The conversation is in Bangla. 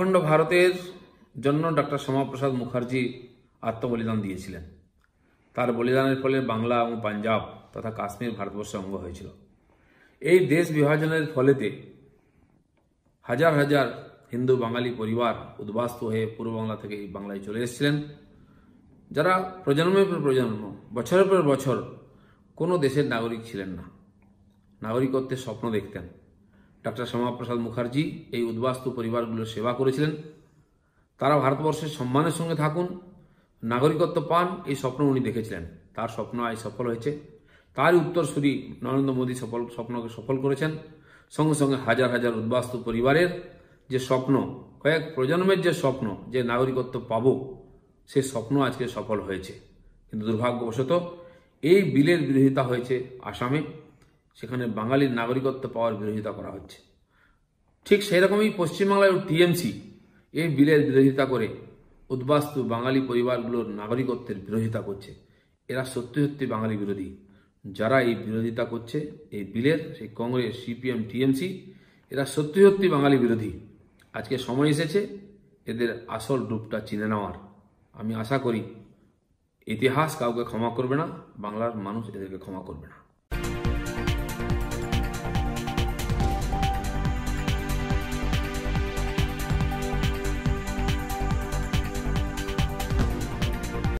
অখণ্ড ভারতের জন্য ডক্টর শ্যামাপ্রসাদ মুখার্জি আত্মবলিদান দিয়েছিলেন তার বলিদানের ফলে বাংলা এবং পাঞ্জাব তথা কাশ্মীর ভারতবর্ষে অঙ্গ হয়েছিল এই দেশ বিভাজনের ফলেতে হাজার হাজার হিন্দু বাঙালি পরিবার উদ্বাস্ত হয়ে পূর্ব বাংলা থেকে এই বাংলায় চলে এসেছিলেন যারা প্রজন্মের পর প্রজন্ম বছরের পর বছর কোনো দেশের নাগরিক ছিলেন না নাগরিকত্বের স্বপ্ন দেখতেন ডক্টর শ্যামাপ্রসাদ মুখার্জি এই উদ্বাস্তু পরিবারগুলোর সেবা করেছিলেন তারা ভারতবর্ষের সম্মানের সঙ্গে থাকুন নাগরিকত্ব পান এই স্বপ্ন উনি দেখেছিলেন তার স্বপ্ন আজ সফল হয়েছে তার উত্তরসূরি নরেন্দ্র মোদী সফল স্বপ্নকে সফল করেছেন সঙ্গে সঙ্গে হাজার হাজার উদ্বাস্তু পরিবারের যে স্বপ্ন কয়েক প্রজন্মের যে স্বপ্ন যে নাগরিকত্ব পাব সে স্বপ্ন আজকে সফল হয়েছে কিন্তু দুর্ভাগ্যবশত এই বিলের বিরোধিতা হয়েছে আসামে সেখানে বাঙালির নাগরিকত্ব পাওয়ার বিরোধিতা করা হচ্ছে ঠিক সেই রকমই পশ্চিমবাংলায় টিএমসি এই বিলের বিরোধিতা করে উদ্বাস্তু বাঙালি পরিবারগুলোর নাগরিকত্বের বিরোধিতা করছে এরা সত্যি সত্যি বাঙালি বিরোধী যারা এই বিরোধিতা করছে এই বিলের সেই কংগ্রেস সিপিএম টিএমসি এরা সত্যি সত্যি বাঙালি বিরোধী আজকে সময় এসেছে এদের আসল রূপটা চিনে নেওয়ার আমি আশা করি ইতিহাস কাউকে ক্ষমা করবে না বাংলার মানুষ এদেরকে ক্ষমা করবে না